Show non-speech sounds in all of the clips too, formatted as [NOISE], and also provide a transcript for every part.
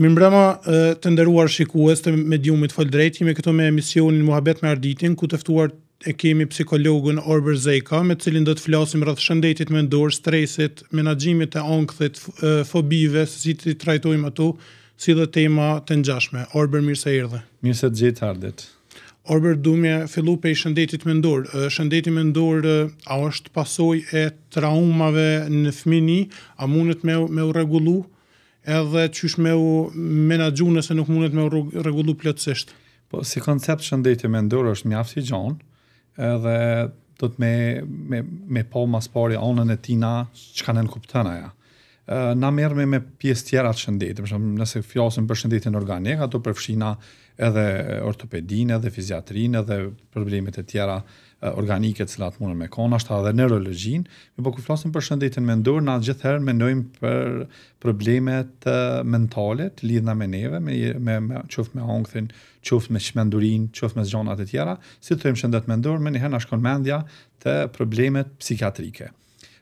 Mi mbrëma të nderuar shikues të mediumit fol drejt, jemi këtu me emisionin Muhabet me Arditin, ku tëftuar e kemi psikologën Orber Zeka, me cilin do të flasim rrëth shëndetit me ndorë, stresit, menagjimit e onkëthit, fobive, si të trajtojmë ato, si dhe tema të njashme. Orber, mirë se irdhe. Mirë se të gjithë ardit. Orber, du me fillu pe i shëndetit me ndorë. Shëndetit me ndorë, a është pasoj e traumave në fmini, a mundet me, me u regullu? Uh, edhe qysh me u menagju nëse nuk mundet me u regullu Po, si koncept shëndetje me është mjaftë i gjonë, edhe do të me, me, me po mas parë anën e tina që kanë në kuptën aja. Na merë me, me pjesë tjera të shëndetje, shembull, nëse fjasën për shëndetin organik, ato përfshina edhe ortopedinë, edhe fiziatrinë, edhe problemet e tjera organike të cilat mundën me kon, ashtu edhe neurologjin, më po ku flasim për shëndetin mendor, na gjithherë mendojmë për problemet mentale të lidhna me neve, me me, me qoftë me ankthin, qoftë me shmendurin, qoftë me zgjonat e tjera, si them shëndet mendor, më një herë na shkon mendja te problemet psikiatrike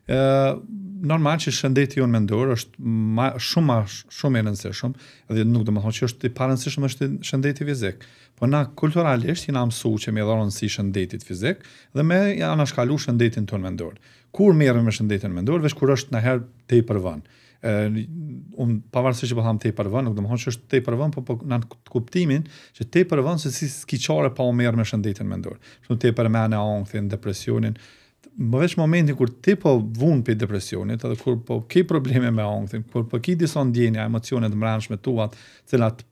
normal që shëndeti jonë me ndorë është ma, shumë, shumë e rëndësishëm, edhe nuk do më thonë që është i parë është shëndeti fizik. Po na kulturalisht jina mësu që me dhorën si shëndetit fizik dhe me anashkalu shëndetin tonë me ndorë. Kur mërëm me shëndetin me ndorë, vesh kur është herë te i përvanë ë uh, um pavarësisht çfarë po tham te për vën, nuk do të them se është te për vën, po po në kuptimin se te për vën se si skiçore pa u merr me shëndetin mendor. Kështu te për mëna ankthin depresionin, më vesh momentin kur ti po vun për depresionit, edhe kur po ke probleme me ankthin, kur po ke disa ndjenja, emocionet mranshme tuat, cilat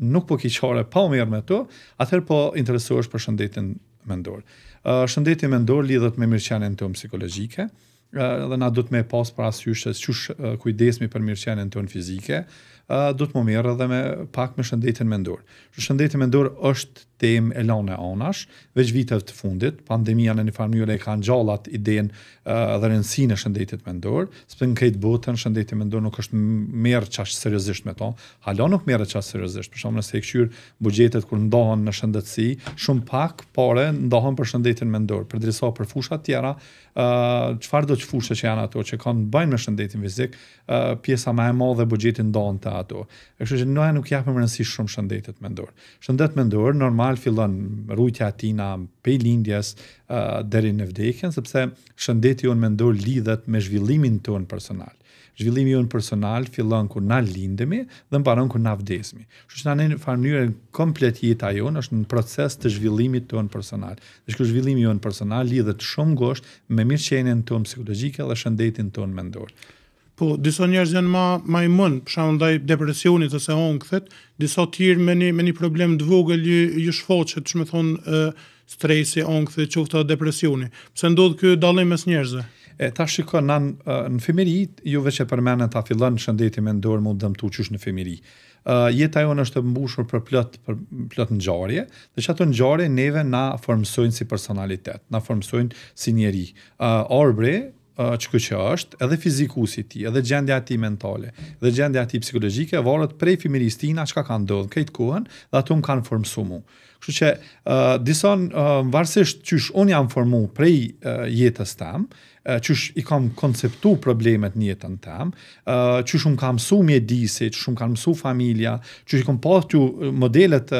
nuk po ki qare pa mirë me tu, atëherë po interesuash për shëndetin mendor. Uh, shëndetin mendor lidhët me mirëqenien të psikologjike, psikologjike, dhe na duhet me pas për asyushe që uh, kujdesmi për mirëqenien të fizike, uh, du të më mirë edhe me pak me shëndetin mendor. Shëndetin mendor është tem jem e lanë e anash, veç vitet të fundit, pandemija në një farë e ka në gjallat idejen uh, dhe rënsi shëndetit me ndorë, së në kejtë botën, shëndetit me ndorë nuk është merë qashtë seriosisht me ta, halon nuk merë qashtë seriosisht, për shumë nëse e këshyrë bugjetet kërë ndohën në shëndetësi, shumë pak pare ndohën për shëndetit me ndorë, për drisa për fushat tjera, uh, çfarë do të fushë që janë ato që kanë bënë me shëndetin fizik, uh, pjesa më e madhe e buxhetit të ato. Kështu që nuk japëm rëndësi shumë shëndetit mendor. Shëndet mendor normal normal fillon rrujtja e tij pej lindjes uh, deri në vdekjen sepse shëndeti jon mendor lidhet me zhvillimin ton personal. Zhvillimi jon personal fillon kur na lindemi dhe mbaron kur na vdesemi. Kështu që na në fund mënyrë komplet jeta jon është në proces të zhvillimit ton personal. Dhe kjo zhvillimi jon personal lidhet shumë gosht me mirëqenien ton psikologjike dhe shëndetin ton mendor. Po, disa njerëz janë më më i mund, për shkak ndaj depresionit ose ankthet, disa të me një me një problem të vogël ju ju që më thon ë stresi, ankthe, çufta depresioni. Pse ndodh ky dallim mes njerëzve? E ta shikon në, në fëmijëri, ju veç që përmenë ta fillon shëndeti e ndorë mund të dëmtuqësh në fëmijëri. Ë uh, jeta jonë është e mbushur për plot për plot ngjarje, dhe çato ngjarje neve na formsojnë si personalitet, na formsojnë si njerëz. Ë uh, orbre, që kjo që është, edhe fizikusi ti, edhe gjendja ti mentale, dhe gjendja ti psikologjike, varet prej fimiristin a që ka kanë dodhë, kajtë kohën, dhe atë unë kanë formësu mu. Kështë që uh, disan, uh, varsisht që shë unë jam formu prej uh, jetës tamë, qysh i kam konceptu problemet një jetën tem, qysh unë kam su mjedisit, qysh unë kam su familja, qysh i kam pas të modelet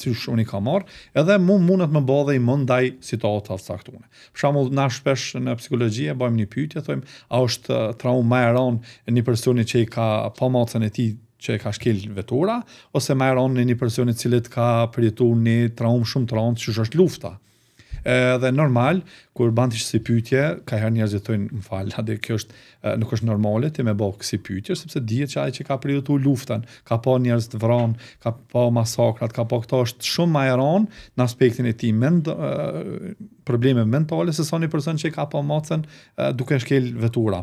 qysh unë i kam marrë, edhe mu mundet më dhe i ndaj situatë atë saktune. Për shembull, na shpesh në psikologjia, bëjmë një pytje, thojmë, a është traumë më e ronë një personi që i ka pa e ti që e ka shkel vetura, ose ma e ronë një personi cilit ka përjetu një traumë shumë të ronë, që është lufta edhe normal kur ban ti si pyetje ka herë njerëzit thonë më fal a [LAUGHS] dhe kjo është nuk është normale ti më bëj si pyetje sepse dihet që ai që ka prirë tu luftën ka pa njerëz të vron ka pa masakrat ka pa këto është shumë më eron në aspektin e ti mend probleme mentale se sa një person që ka pa mocën duke shkel vetura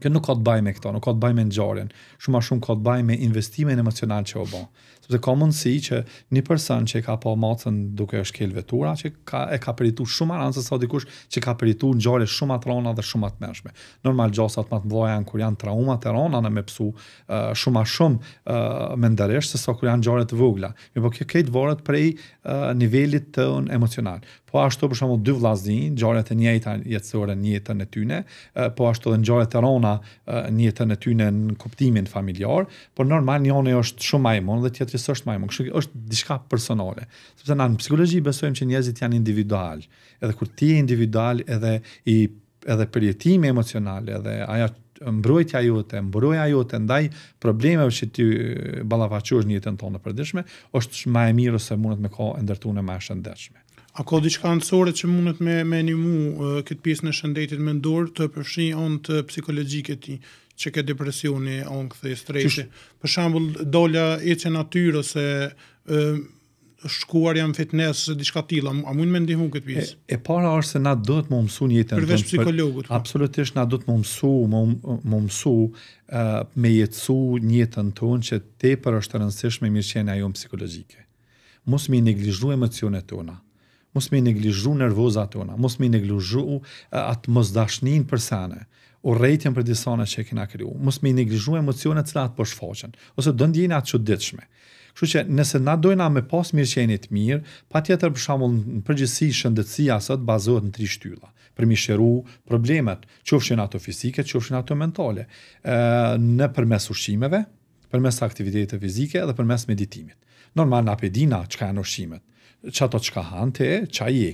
Kjo nuk ka të bëjë me këto, nuk ka të bëjë me ngjarjen. Shumë më shumë ka të bëjë me investimin emocional që u bë sepse ka mundësi që një person që ka pa po motën duke është kel vetura, që ka, e ka përitu shumë aransë sa dikush që ka përitu në shumë atë rona dhe shumë atë mershme. Normal gjosat më të mdoja në kur janë traumat e rona në me pësu uh, shumë a shumë uh, me ndërështë se sa kur janë gjare të vugla. Mi po kjo kejtë vorët prej uh, nivellit të emocional. Po ashtu për shumë dy vlazni, gjare të njëta jetësore jetën e tyne, uh, po ashtu dhe në të rona uh, jetën e tyne në kuptimin familjar, por normal është shumë majmon dhe që s'është më e që është diçka personale. Sepse na në psikologji besojmë që njerëzit janë individual. Edhe kur ti je individual, edhe i edhe përjetimi emocional, edhe ajo mbrojtja jote, mbrojtja jote ndaj problemeve që ti ballafaqosh në jetën tënde përditshme, është më e mirë se mundet me kohë ndërtuar më shëndetshme. A ka diçka ndësore që mundet me me animu këtë pjesë në shëndetit mendor të përfshi on të psikologjike ti, që ke depresioni, ankthi, stresi. Qysh... Për shembull, dola ecën natyrë ose ë shkuar jam fitness diçka tilla, a mund më ndihmon këtë pjesë? E, e para është se na duhet më mësuj një jetë. Përveç psikologut. Për, po. absolutisht na duhet më mësuj, më më mësuj uh, me jetësu një jetë tonë që tepër është e rëndësishme mirë që na jom psikologjike. Mos mi neglizhu emocionet tona. Mos mi neglizhu nervozat tona. Mos më neglizhuaj atmosferën për sana u rejtjen për disa që e kina kriju. Mos i neglizhu emocionet që ato po për shfaqen, ose dëndjene atë që ditëshme. Kështu që nëse na dojna me pas mirë që e të mirë, pa tjetër për shembull në përgjësi shëndëtsia asët bazohet në tri shtylla. Për mi shëru problemet, që ato fisike, që ato mentale, ë në përmes ushqimeve, përmes aktivitetet fizike dhe përmes meditimit. Normal na pedina çka janë ushqimet, që ato që ka hanë që a i,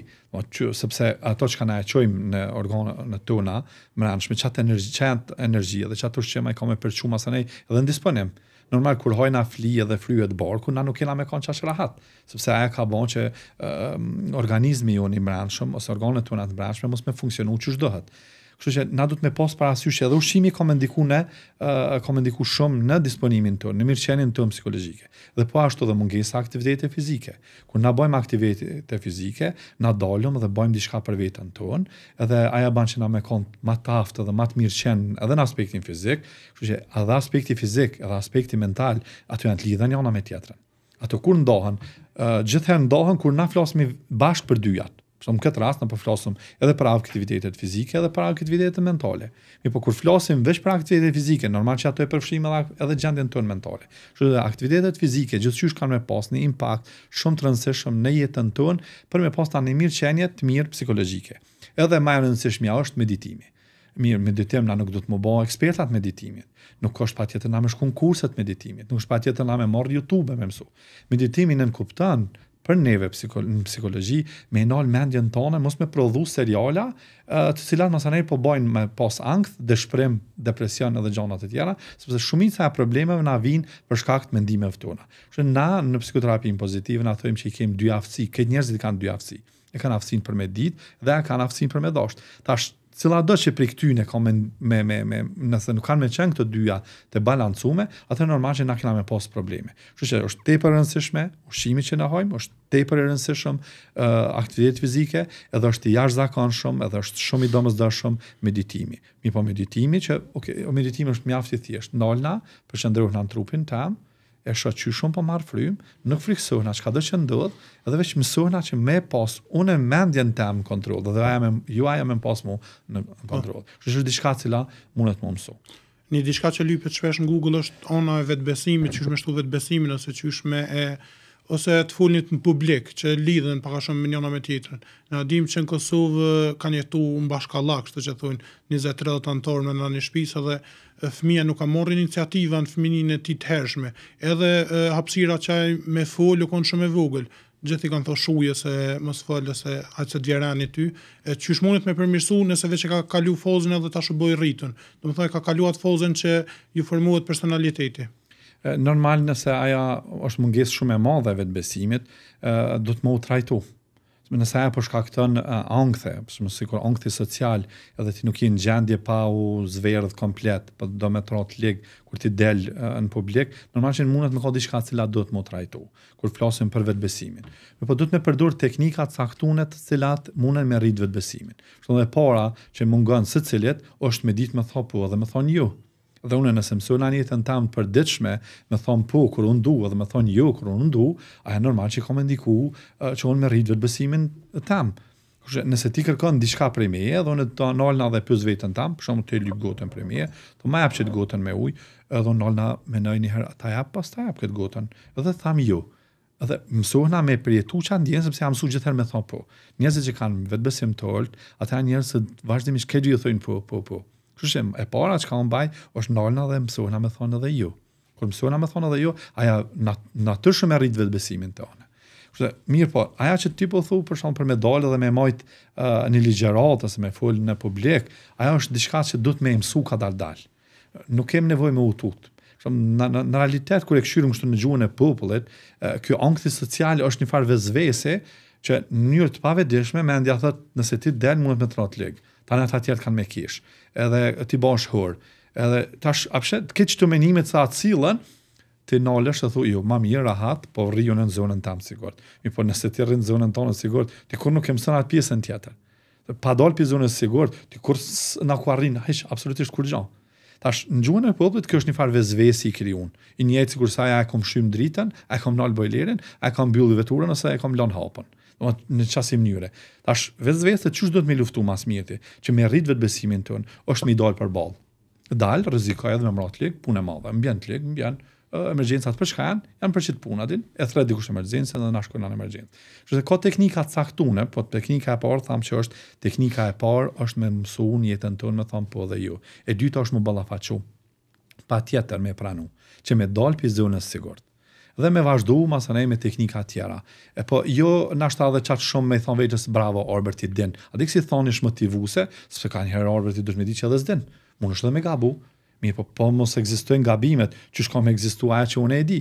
sepse ato që ka na e qojmë në organë në tona, më ranëshme, që atë energi, që atë energi, dhe që atë ushqe ma i ka me përquma sa nej edhe në disponim. Normal, kur hojna fli edhe fli e të borë, na nuk jena me konë qashe rahat, sepse aja ka bon që um, organizmi jo një më ranëshme, ose organë tona të më ranëshme, mos me funksionu që shdohet. Kështu që na duhet me pas para që edhe ushqimi ka mendikun e ka shumë në disponimin ton, në mirëqenien ton psikologjike. Dhe po ashtu edhe mungesa aktivitete fizike. Kur na bëjmë aktivitete fizike, na dalëm dhe bëjmë diçka për veten ton, edhe ajo bën që na më kon më të aftë dhe më të mirëqen edhe në aspektin fizik. Kështu që edhe aspekti fizik, edhe aspekti mental aty janë të lidhën jona me tjetrën. Ato kur ndohen, uh, gjithëherë ndohen kur na flasim bashkë për dyjat. Shum këtë rast në po flasëm edhe për aktivitetet fizike edhe për aktivitetet mentale. Mi po kur flasim vesh për aktivitetet fizike, normal që ato e përfshim edhe, edhe gjendjen tënë mentale. Shë dhe aktivitetet fizike, gjithë qysh kanë me pas një impact shumë të rëndësishëm në jetën tënë për me pas të një mirë qenjet të mirë psikologjike. Edhe majë rëndësishmja është meditimi. Mirë, meditim na nuk do të më bëj ekspertat meditimit. Nuk ka patjetër na me kurset meditimit. Nuk është patjetër na me marr YouTube me mësu. Meditimin e për neve në psikologji, me nal mendjen tonë, mos me prodhu seriala, të cilat mos anëj po bojnë me pas ankth, dëshpërim, depresion edhe gjëra të tjera, sepse shumica e problemeve na vijnë për shkak të mendimeve tona. Kështu na në psikoterapi pozitive na thojmë se i kemi dy aftësi, këtë njerëzit kanë dy aftësi. E kanë aftësinë për me ditë dhe e kanë aftësinë për me dashur. Tash cila do që prej këtyne ka me, me, me, me, nëse nuk kanë me qenë këtë dyja të balancume, atë normal që na kena me posë probleme. Që që është te për rëndësishme, ushimi që na hojmë, është te për rëndësishëm uh, aktivitet fizike, edhe është i jash zakon shumë, edhe është shumë i domës dëshëm meditimi. Mi po meditimi që, okay, meditimi është mjafti thjeshtë, nolna, për që ndërruhë në trupin, amë, e shumë pa po marr frym, nuk friksohen as çka do të ndodh, edhe veç mësohen as që më pas unë mendjen tam kontroll, do të jam ju ai më pas mu në kontroll. Po. Kështu është diçka që la mund të më mëso. Një diçka që lypet shpesh në Google është ona e vetbesimit, çysh më shtu vetbesimin ose çysh më e ose të fulnit në publik që lidhen paka shumë me njëna me tjetërën. Në adim që në Kosovë kanë jetu në kështu që që 20-30 antorë në në një shpisa dhe fëmija nuk ka morë iniciativa në e të hershme. Edhe hapësira hapsira që ajë me folë u konë shumë e vogël, gjithë i kanë thosh shuje se mos folë se aqë të djerani ty, e, që shmonit me përmirësu nëse dhe që ka kalu fozën edhe ta shuboj rritën. Domethënë ka kaluar fozën që ju formohet personaliteti normal nëse aja është munges shumë e madhe vetë besimit, do të më utrajtu. Nëse aja përshka po këtën angthe, përshme sikur angthi social, edhe ti nuk je në gjendje pa u zverët komplet, po do me të ratë kur ti del në publik, normal që në mundet më ka di që la do të më utrajtu, kur flasim për vetë besimin. Me po do të me përdur teknikat saktunet cilat mundet me rritë vetë besimin. Shtë dhe para që mungën së është me ditë thopu edhe më thon ju. Jo dhe unë nëse më sulan i thën tam për ditshme, më thon po kur unë du, dhe më thon jo kur unë du, a është normal që komë ndiku që unë merrit vetë besimin e tam. Kurse nëse ti kërkon diçka prej meje, dhe unë do nalna dhe pyes vetën tam, për shembull ti lyp gotën prej meje, do më hap çet gotën me ujë, edhe unë nalna me nën një herë ata ja pastaj hap kët gotën, edhe tham jo. Edhe mësohna me prietuça ndjen sepse jam mësuar gjithherë me thon po. Njerëzit që kanë vetbesim të ulët, ata janë njerëz që vazhdimisht këtu i thoin po, po, po. Kështu që e para çka u mbaj është ndalna dhe mësuana më thonë edhe ju. Kur mësuana më thonë edhe ju, aja natyrisht më arrit vetë besimin tonë. Kështu që mirë po, aja që ti po thu për shkak për me dalë dhe me majt uh, në ligjërat ose me fol në publik, aja është diçka që duhet më mësu ka dal dal. Nuk kem nevojë me utut. Shum, në, në, në realitet, kër e këshyru në kështu në gjuhën e popullit, kjo angthi social është një farë vezvese që njërë të pavedishme me ndja thëtë nëse ti delë, mundet me të ratë legë tani ata tjerë kanë me kish, edhe ti bash hur, edhe tash, apshe, të keqë të menimet sa atësillën, ti nalësh e thu, jo, ma mirë, rahat, po rriju në zonën tamë, sigurët. Mi po nëse ti rrinë zonën tonë, sigurët, ti kur nuk e mësën atë pjesën tjetër. Pa dalë për zonën sigurët, ti kur në ku arrinë, heqë, absolutisht kur gjonë. Tash, në gjuhën e poplit, kjo është një farë vezvesi i kriun. I njëjtë sikur sa e kom shym dritën, e kom nal bojlerin, e kom mbyllë veturën ose e kom lën hapën domos në çasi mënyre. Tash vetëvetë çu do të më luftu mas mjeti, që më rrit vet besimin ton, është më i dal për ball. Dal, rrezikoj edhe me mrat lek, punë madhe, mbiën lek, mbiën emergjencat për shkan, janë për çit punatin, e thret diku në dhe na shkon në emergjencë. Kështu ka teknika të caktuar, po teknika e parë tham që është teknika e parë është më mësuon jetën ton, më thon po edhe ju. E dyta është më pa Patjetër me pranu, që më dal pizonës sigurt dhe me vazhdu ma së nejmë e teknika tjera. E po, jo në ashtë adhe qatë shumë me i thonë veqës bravo, Orbert i din. A di si thonë një shmë t'i vuse, së përka një herë Orbert i dushme di që edhe s'din. Më në dhe me gabu, mi po po mos eksistuen gabimet, që shko me eksistu aja që une e di.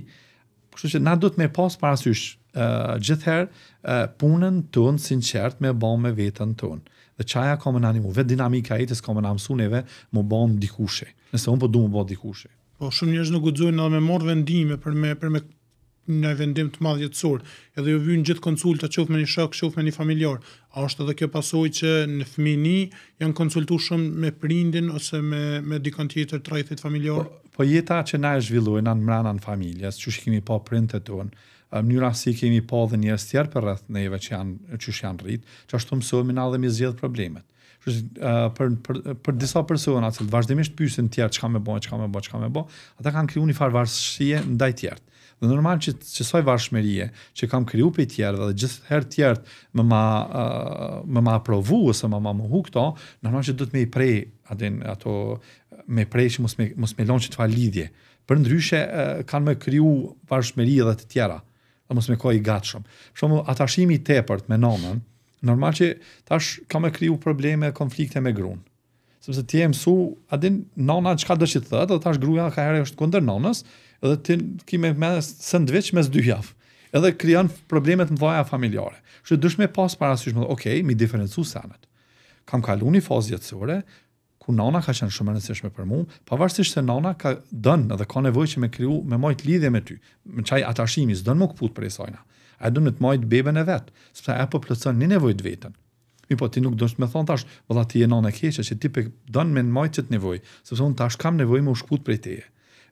Kështu që na du të me pas parasysh, uh, gjithëher uh, punën të unë sinqert me bom me vetën të unë dhe çaja komo nani mu vet dinamika e tës komo nam suneve mu bom dikushe nëse un po du mu bë dikushe po shumë njerëz nuk guxojnë edhe me marr vendime për me për me në vendim të madh sur, edhe ju vynë gjithë konsulta, qëfë me një shok, qëfë me një familjor, a është edhe kjo pasoj që në fmini janë konsultu shumë me prindin ose me, me dikon tjetër të rajthit familjor? Po, po jeta që na e zhvillojnë nën mrena në familjes, që shë kemi po prindë të tonë, mënyra si kemi po dhe njërës tjerë për rreth neve që janë, që janë rritë, që ashtu mësojmë na dhe mi zjedhë problemet. Për, për, për, disa persona që vazhdimisht pyesin tjerë çka më bën, çka më bën, çka më bën, ata kanë krijuar një ndaj tjerë. Dhe normal që që soj varshmerie, që kam kryu për tjerë dhe gjithë her tjerë më ma, uh, më ma ose më ma muhu këto, normal që dhëtë me i prej adin, ato, me i prej që mos më mos më lonë që të fal lidhje. Për ndryshe, uh, kanë me kryu varshmerie dhe të tjera dhe mos më koj i gatshëm. Shumë, atashimi i tepërt me nomën, normal që tash kam me kryu probleme e konflikte me grunë sepse ti e mësu, adin nona çka dhe që të thëtë, dhe tash gruaja gruja ka herë është kundër nonës, edhe ti ki me mes sandwich mes dy javë. Edhe krijon probleme të mëdha familjare. Kështu dëshmë pas parasysh më, okay, mi diferencu sanat. Kam kaluar një fazë jetësore ku nana ka qenë shumë e rëndësishme për mua, pavarësisht se nana ka dhënë edhe ka nevojë që me kriju me të lidhje me ty. Më çaj atashimi, s'don më kuput për isojna. Ai do në të mojt bebën e vet, sepse ai po plotson një nevojë të vetën. Mi po ti nuk do të më thon tash, valla ti je nana e keqe që ti pe don me mojt çet nevojë, sepse un tash kam nevojë më u shkput prej teje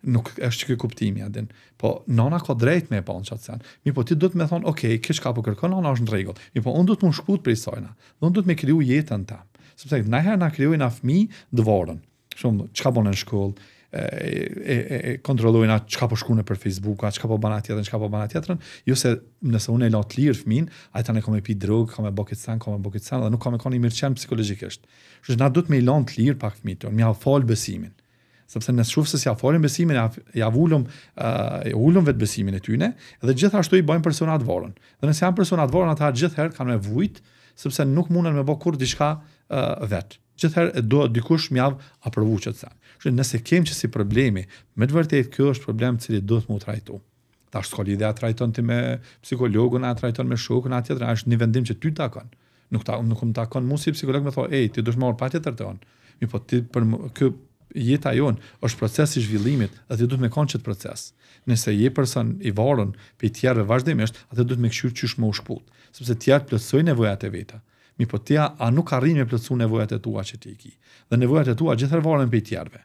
nuk është çka kuptimi atë. Po nana ka drejt me pun çat sen. Mi po ti duhet të më thon, ok, kish çka po kërkon, nana është në rregull. Mi po unë duhet të më shkut për isojna. Unë duhet të më kriju jetën ta. Sepse na herë na kriju na fmi dvorën. Shumë çka bën në shkollë e e e kontrollojnë atë çka po shkruan për Facebook, atë çka po bën atë, atë çka po bën atë tjetrën, jo se nëse unë e lë të lirë fëmin, ai tani kam e pi drog, kam e bokë san, kam e bokë san, do nuk kam e koni mirë çan psikologjikisht. Kështu që na duhet me i lë të lirë pak fëmit, më ha fal besimin sepse në shufës se si besimin, ja a vullum, eh, i a vetë besimin e tyne, dhe gjithashtu i bëjmë personat vorën. Dhe nëse janë personat vorën, ata gjithherë kanë me vujt, sepse nuk mundën me bo kur diçka shka eh, vetë. Gjithherë e do dikush mjav a përvu që të sanë. nëse kem që si problemi, me të vërtet, kjo është problem cili do të mu të rajtu ta është dhe atë rajton të me psikologun, atë rajton me shukën, atë jetër, është një vendim që ty të akon. Nuk të akon, mu si psikologë me thonë, ej, ti më pa të të të të të të të të jeta jonë është proces i zhvillimit, atë duhet me kanë çet proces. Nëse je person i varur pe tjerë vazhdimisht, atë duhet me kshir çysh më u shput, sepse tjerë plotësoj nevojat e veta. Mi po tja a nuk arrin me plotësu nevojat e tua që ti ki. Dhe nevojat e tua gjithëherë varen pe tjerëve.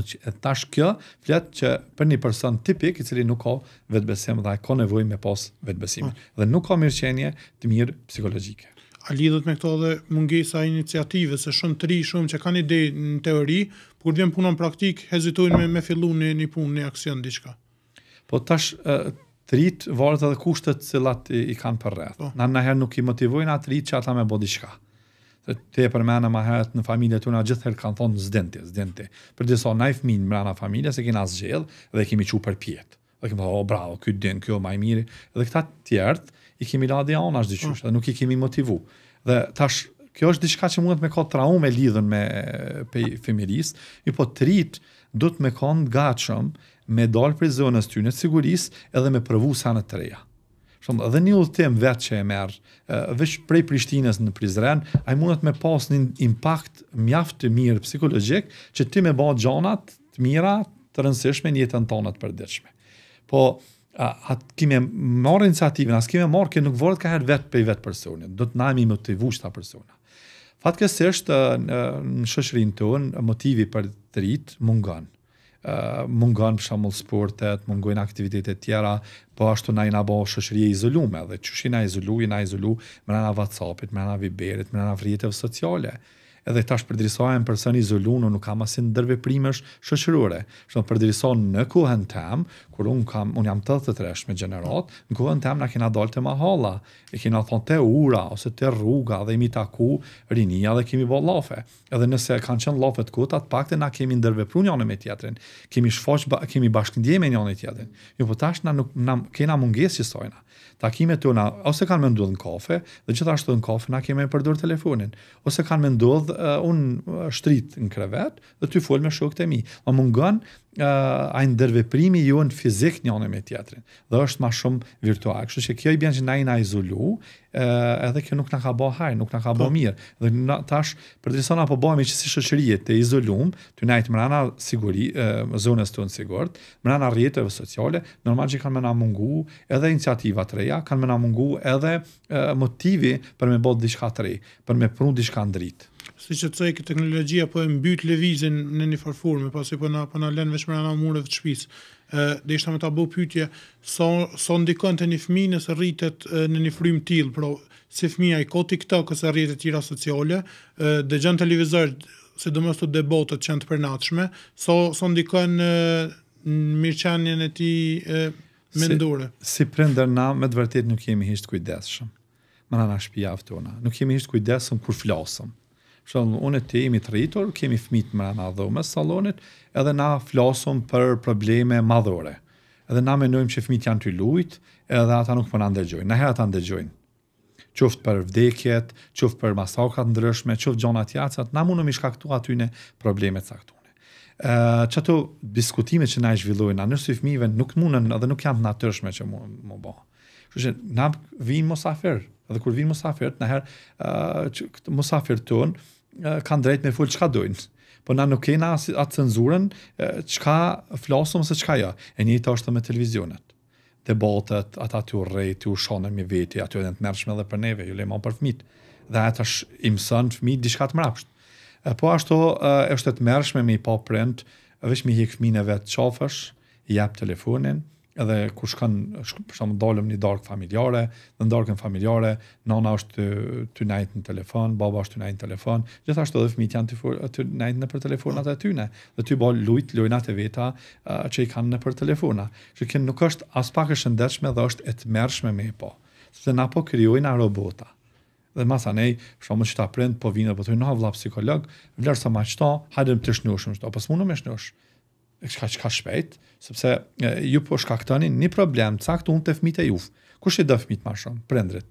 E tash kjo flet që për një person tipik i cili nuk ka vetbesim dhe ka nevojë me pas vetbesimin mm. dhe nuk ka mirëqenie të mirë psikologjike. A lidhët me këto dhe mungesa iniciative, se shumë tri, shumë që kanë ide në teori, kur vjen punon praktik, hezitojnë me, me fillu një, një punë, një aksion, një qka. Po tash, uh, të rritë varët edhe kushtet cilat i, i kanë për rreth. Oh. Na nëherë nuk i motivojnë atë rritë që ata me bodi shka. Dhe te përmenë ma herët në familje të una gjithë herë kanë thonë zdente, zdente. Për diso, na i fminë mrena familje se kina zgjellë dhe kemi qu për pjetë. Dhe kemi thonë, oh, bravo, këtë din, kjo, maj mirë. Dhe këta tjertë, i kemi la dhe anash dhe mm. Ah. dhe nuk i kemi motivu. Dhe tash, kjo është diçka që mundet me ka traume lidhën me pe femiris, i po të rritë do të me kanë gachëm me dalë për zonës ty në siguris edhe me përvu sa në treja. Shumë, dhe një ullëtim vetë që e merë, veç prej Prishtines në Prizren, a i mundet me pas një impact mjaft të mirë psikologjik, që ti me ba gjanat të mira të rënsishme një jetën tonët për Po, a, a kime marrë iniciativën, a s'kime marrë, kjo nuk vorët ka herë vetë për i vetë personin, do të najmi motivu shta persona. Fatkesisht, në shëshërin të motivi për të rritë mungon. mungon për shembull sportet, mungon aktivitetet tjera, po ashtu na i bëu shoqëri izolume dhe shi na izolu, na izolu me ana WhatsAppit, me ana Viberit, me ana sociale edhe tash përdrisohen person izolun nuk kam asin ndërveprimesh shëqërure. Shumë përdrisohen në kuhën tem, kur unë kam, unë jam të të tresh me gjenerat, në kuhën tem në kena dalë të mahala, e kena thonë te ura, ose te rruga, dhe imi taku rinia dhe kemi bo lafe. Edhe nëse kanë qenë lafe të kutat, pak të na kemi ndërvepru njënë me tjetërin, kemi, shfoq, ba, kemi bashkëndje me njënë tjetërin. Jo, po tash na, nuk, na, kena munges që sojna. Takime ose kanë me në kafe, dhe gjithashtu në kafe na kemi përdor telefonin, ose kanë me uh, unë shtrit në krevet dhe ty fol me shokët e mi. Ma mungon uh, a ndërveprimi ju në fizik njënë me tjetërin. Dhe është ma shumë virtual. Kështu që kjo i bjen që na i na izolu, uh, edhe kjo nuk na ka bo haj, nuk na ka bo po. mirë. Dhe na, tash, për të na po bëhemi që si shoqëri të izolum, të najtë mërana siguri, uh, zonës të në sigurt, mërana rjetëve sociale, normal që kanë më na mungu edhe iniciativa të reja, kanë me na mungu edhe uh, motivi për me bo diçka të rej, për me prun diçka në si që të sej këtë teknologjia po e mbytë levizin në një farfurme, pasi po në, po në lenë veshme në murëve të shpisë, dhe ishtë ta me ta bu pytje, so, so ndikën të një fmi nësë rritet në një frim tilë, pro si fmi a i koti këta kësë rritet tjera sociale, dhe gjënë televizor, si do mështu debotët që janë të përnatëshme, so, so ndikën në mirëqenjen e ti me Si, si prender na, me dëvërtit nuk jemi hishtë kujdeshëm. Mëna në shpijaftë aftona. Nuk jemi hishtë kujdeshëm kur flasëm. Shon, unë e ti imi të rritur, kemi fmit më rana dhe salonit, edhe na flasëm për probleme madhore. Edhe na menojmë që fmit janë të lujt, edhe ata nuk përna po ndërgjojnë. Në herë ata ndërgjojnë. Qoftë për vdekjet, qoftë për masakat ndryshme, qoftë gjonat tjacat, jacat, na mundëm i shkaktu aty problemet sakt ë uh, çato diskutime që na zhvillohen nësë nëse fëmijëve nuk mundën edhe nuk janë natyrshme që mund të bëh. Kështu që na vin mosafir, edhe kur vin mosafir, na herë mosafir ton, kanë drejt me full çka dojnë. Po na nuk kena as atë cenzurën, çka flasum se çka jo. E njëjtë është me televizionet. Debatët, botët, atë të urrej, të shonën me veti, ato janë të mërshme dhe për neve, ju ma për fëmit. Dhe atë është imësën fëmit diçka të mrapsht. Po ashtu është të mërshme me i pa print, vesh me hikë fëmine vetë qafësh, jep telefonin, edhe kur shkon për shkak dalëm në darkë familjare, në darkën familjare, nana është të, në telefon, baba është të në telefon, gjithashtu edhe fëmijët janë të, të në për telefonat e tyne, dhe ty bën lut lojnat e veta që i kanë në për telefona. Që kjo nuk është as pak e shëndetshme, dhe është e tmerrshme me po. Sepse na po krijojnë na robota. Dhe masa nej, shumë për shkak ta prend po vinë apo thonë, "Na vlla psikolog, vlerëso më çto, hajde të shnuoshim çto, po smunë më shnuoshim." ka ka shpejt, sepse ju po shkaktoni një problem unë të fëmijët e juf. Kush i do fëmijët më shumë? prendrit,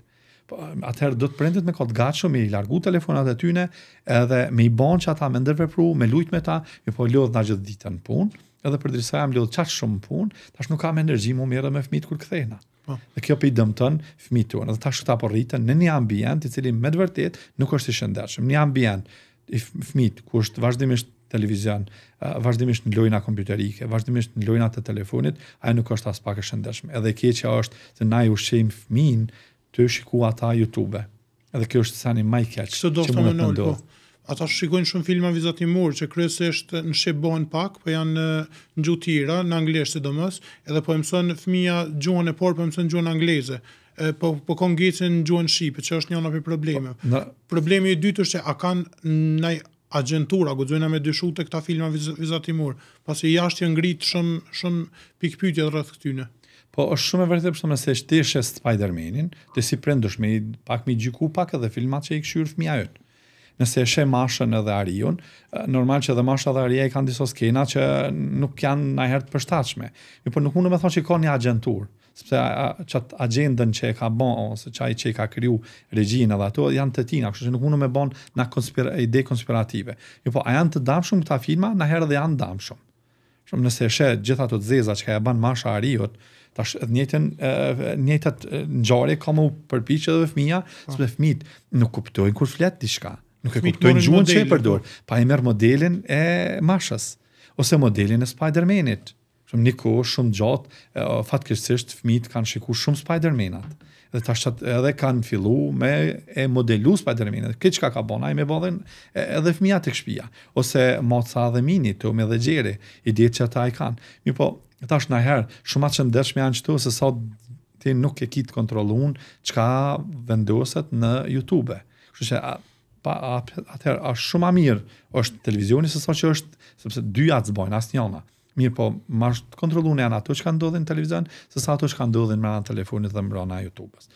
Po atëherë do të prindet me kod gatshëm i largu telefonat e tyne edhe me i bon që ata me ndërvepru, me lujt me ta, me po lodhë na gjithë ditën punë, edhe për drisa jam lodh qatë shumë punë, tash nuk kam energji më mirë me fëmijët kur kthehen. Po. Dhe kjo pi dëmton fëmijët tuaj. tash këta po në një ambient i cili me vërtet nuk është i shëndetshëm. Një ambient i fëmijët ku është vazhdimisht televizion, vazhdimisht në lojna kompjuterike, vazhdimisht në lojna të telefonit, ajo nuk është as pak e shëndetshme. Edhe keqja është se na i ushim fëmin të shikojnë ata YouTube. Edhe kjo është tani më keq. Çfarë do të thonë në do? Ata shikojnë shumë filma vizatimor që kryesisht në shqipon pak, po janë në gjuhë tjera, në anglisht sidomos, edhe po mësojnë fëmia gjuhën e parë, po mëson gjuhën angleze po po kanë kongjicën gjuhën shqipe, që është një nga problemet. Po, Problemi i dytë është se a kanë ndaj agjentura guxojna me dy këta filma vizatimor, pasi jashtë janë ngrit shumë shumë pikpyetje rreth këtyne. Po është shumë e vërtetë përshëmë se shtishe Spider-Manin, të si prendush me pak mi gjyku pak edhe filmat që i këshyrë fëmija jëtë nëse e Masha mashën edhe ariun, eh, normal që edhe masha dhe aria i kanë disa skena që nuk janë najherë të përshtatshme. Mi por nuk mundu me thonë që i ka një agentur, sepse qatë agendën që e ka bon, ose qaj që i ka kryu regjina dhe ato, janë të tina, kështë që nuk mundu me bon në ide konspirative. Mi por, a janë të damshum këta filma, najherë dhe janë damshum. Shumë nëse e she gjitha të të zeza që ka e ban masha ariut, tash edhe njëtën njëtët njëtë njëtë njëtë njëtë njëtë njëtë njëtë njëtë njëtë njëtë njëtë njëtë Nuk e kuptoj gjuhën që e përdor. Po. Pa e merë modelin e Mashas ose modelin e Spider-Manit. Shumë një kohë shumë gjatë fatkeqësisht fëmijët kanë shikuar shumë Spider-Manat. Dhe tash edhe kanë filluar me e modelu Spider-Manit. Këç çka ka bën ai me vallën edhe fëmia tek shtëpia ose moca dhe mini të me dhe xheri. I që ata i kanë. Mi po tash na herë shumë atë ndesh me anjtu se sa ti nuk e kit kontrollun çka vendoset në YouTube. Kështu që pa atë është shumë më mirë është televizioni se sa që është sepse dy ja zbojnë, asnjëna mirë po më të kontrollojnë janë ato që kanë ndodhur në televizion se sa ato që kanë ndodhur me anë telefonit dhe mbrana YouTube-s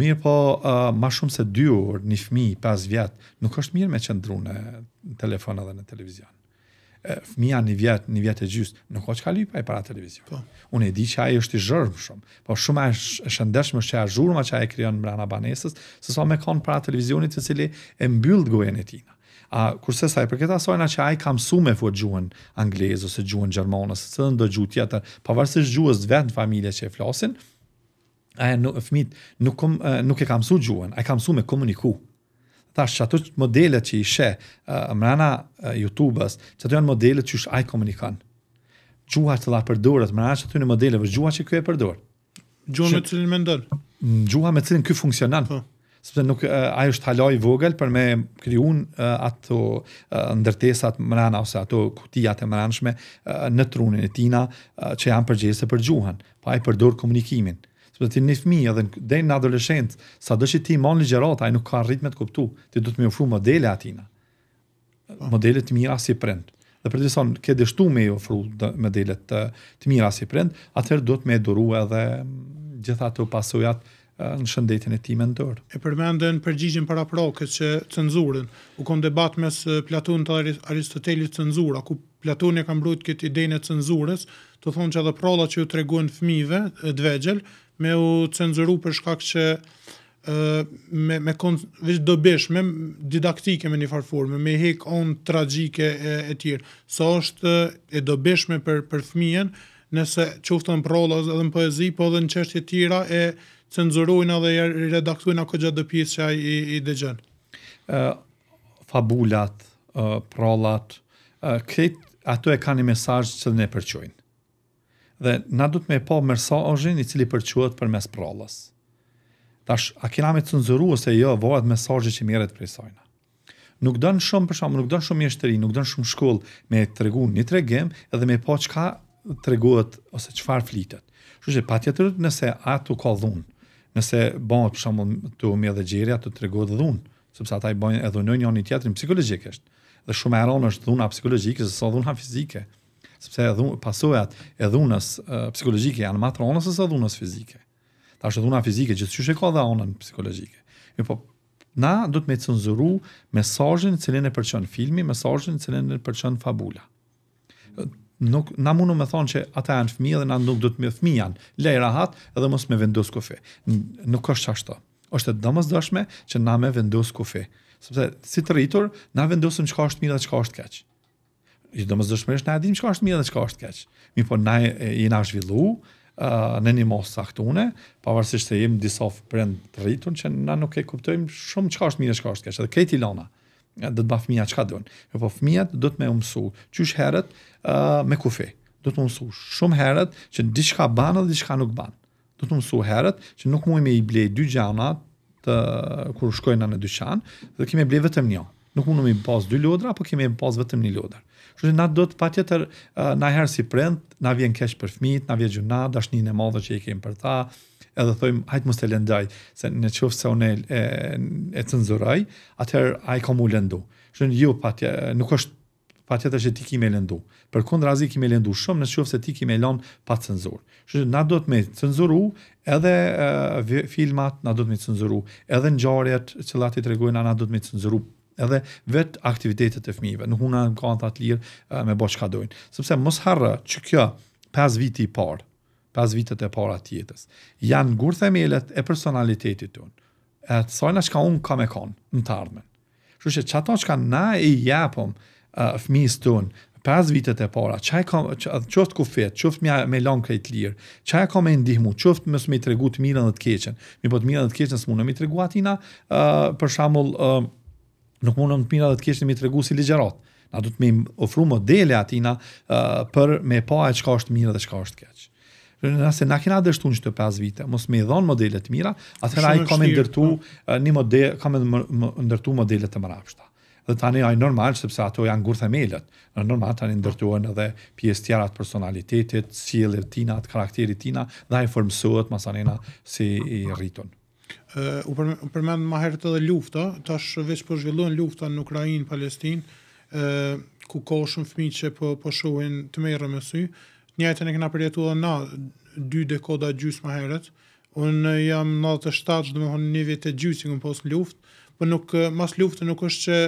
mirë po uh, më shumë se 2 orë një fëmijë pas vjetë, nuk është mirë me qëndru në telefon edhe në televizion fëmia në vjet, në vjet e gjys, nuk ka çka e para televizion. Po. Unë e di që ai është i zhurmshëm, shumë, po shumë është e shëndetshme që ai zhurma që ai krijon brenda banesës, se sa me kanë para televizionit të cili e mbyll gojen e tij. A kurse sa i përket asaj na që ai ka mësuar me fuqë gjuhën angleze ose gjuhën gjermane ose çdo ndo gjuhë tjetër, pavarësisht gjuhës vetë familja që e flasin, ai nuk fëmit nuk kom, nuk e ka mësuar gjuhën, ai ka mësuar me komunikuar tash ato modelet që i sheh uh, mrena uh, YouTube-s, që ato janë modelet që ai komunikon. Gjuha që la përdurët, mrena që aty në modele, vë gjuha që kjo e përdor. Gjuha me cilin me ndonë? Gjuha me cilin kjo funksionan. Po. nuk uh, ajo është halaj vogël për me kryun uh, ato uh, ndërtesat mrena ose ato kutijat e mëranshme uh, në trunin e tina uh, që janë përgjese për gjuhan, pa po, e përdor komunikimin. Se do të jeni fëmijë edhe deri në adoleshent, sado që ti mban ligjërat, ai nuk ka rritme të kuptu. Ti duhet më ofru modele atina. Ah. Modele të mira si prend. Dhe për të thonë, ke dështu me ofru modele të, të mira si prend, atëherë duhet më duru edhe gjithatë ato pasojat në shëndetin e tim e ndërë. E përmendën përgjigjen para prokës që cenzurën. U konë debat mes Platon dhe Aristotelit cenzura, ku Platon e ka brujt këtë idejnë e cenzurës, të thonë që edhe prolla që u treguan fëmijëve, të vegjël, me u cenzuru për shkak që me me kon veç me didaktike me një farë formë me hek on tragjike e, etj. sa është e dobishme për për fëmijën nëse qoftë në prolla edhe në poezi po edhe në çështje të tjera e cenzurojnë edhe e redaktojnë ato gjatë pjesë që ai i, i dëgjon. ë uh, fabulat, ë uh, prollat, ë uh, këtë ato e kanë një mesazh që ne përqojnë dhe na duhet me pa mesazhin i cili përqohet përmes prallës. Tash a kena me cenzuruar ose jo vohet mesazhi që merret prej saj. Nuk don shumë për shkakun, nuk don shumë mjeshtri, nuk don shumë shkollë me treguar një tregem edhe me pa po çka treguohet ose çfarë flitet. Kështu që patjetër nëse atu ka dhunë, nëse bëhet për shembull tu me edhe xheria të treguohet dhunë, sepse ata i bëjnë edhe në njëri tjetrin psikologjikisht. Dhe shumë herë është dhuna psikologjike, sa dhuna fizike sepse e pasojat e dhunës uh, psikologjike janë më të rona se dhunës fizike. Tash dhuna fizike gjithçysh e ka dha anën psikologjike. Mi po na do të më cenzuro mesazhin i e përçon filmi, mesazhin cilin e përçon fabula. Nuk na mundu me thonë se ata janë fëmijë dhe na nuk do të më fëmijë janë. Lej rahat edhe mos më vendos kufi. Nuk ka është ashtu. Është domosdoshme që na më vendos kufi. Sepse si të rritur na vendosim çka është mirë dhe çka është keq i domos do shmesh na dim çka është mirë dhe çka është keq. Mi po na e na zhvillu uh, në një mos saktune, pavarësisht se jem disa prend të rritun, që na nuk e kuptojm shumë çka është mirë çka është keq. Dhe këtë i lona do të bëj fëmia çka don. Por po fëmijët do të më umsu. Qysh herët uh, me kufi. Do të umsu shumë herët që diçka bën dhe diçka nuk banë. Do të umsu herët që nuk mundi me i blej dy gjana të kur shkojnë në dyqan dhe kimi blej vetëm një nuk mundu mi pas dy lodra, po kemi më pas vetëm një lodër. Kështu që na do të patjetër uh, na herë si prend, na vjen keq për fëmijët, na vjen gjuna, dashninë e madhe që i kemi për ta, edhe thojmë hajt mos të lëndaj, se në çoft se unë e e cenzuroj, atëherë ai ka mu lëndu. Kështu që ju patje nuk është patjetër që ti ki me lëndu. Për kundër azi ki me lëndu shumë në qofë se ti ki me lënë pa cenzur. Kështu që na do të me cenzuru edhe e, uh, filmat, na do të me cenzuru edhe në gjarjet që lati të regojnë, na do të me cenzuru edhe vet aktivitetet e fëmijëve. në mund të kanë atë lirë me bosh çka dojnë. Sepse mos harra që kjo 5 viti i parë, pas vitet e para të jetës, janë ngurë themelet e personalitetit të unë, e të sajna që ka unë ka me në të ardhmen. Kështu që që që ka na i japëm uh, fëmijës të pas vitet e para, çaj ka, çoft ku fit, çoft me lanë krejt lirë, Çaj ka me ndihmu, qoft mësë me të të mirën dhe të keqen, mi po të mirën dhe të keqen së mundë, me atina, uh, për uh, nuk mundëm të mira dhe të keshëm i tregu si ligjerat. Na du të me ofru modele atina uh, për me pa e çka është mira dhe çka është keq. Në se na kena dështu një të 5 vite, mos me i dhon modele të mira, atëherë i kam e ndërtu, po. uh, një mode, kam ndërtu modele të mrapshta. Dhe tani ai normal sepse ato janë gurthe melët. Në normal tani ndërtohen edhe pjesë tjera të personalitetit, sjelljet tina, karakterit tina dhe ai formsohet masanena si i rriton u përmend më herët edhe lufta, tash veç po zhvillohen lufta në Ukrainë, Palestinë, ë ku ka shumë fëmijë që po po shohin të merrën me sy. njëjtën e kemi përjetuar na dy dekoda gjysmë herët. Unë jam 97, domethënë një vit e gjysmë që pas luftë, po nuk mas luftë nuk është që